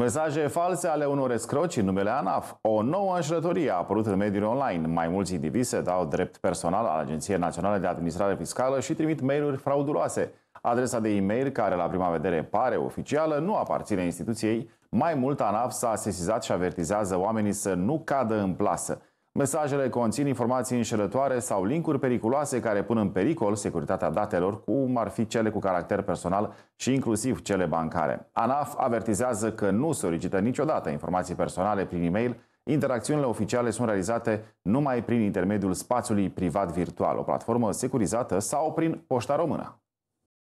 Mesaje false ale unor escroci în numele ANAF. O nouă înșelătorie a apărut în mediul online. Mai mulți indivizi se dau drept personal al Agenției Naționale de Administrare Fiscală și trimit mail-uri frauduloase. Adresa de e-mail, care la prima vedere pare oficială, nu aparține instituției. Mai mult, ANAF s-a sesizat și avertizează oamenii să nu cadă în plasă. Mesajele conțin informații înșelătoare sau linkuri periculoase care pun în pericol securitatea datelor, cum ar fi cele cu caracter personal și inclusiv cele bancare. ANAF avertizează că nu solicită niciodată informații personale prin e-mail. Interacțiunile oficiale sunt realizate numai prin intermediul spațiului privat virtual, o platformă securizată sau prin poșta română.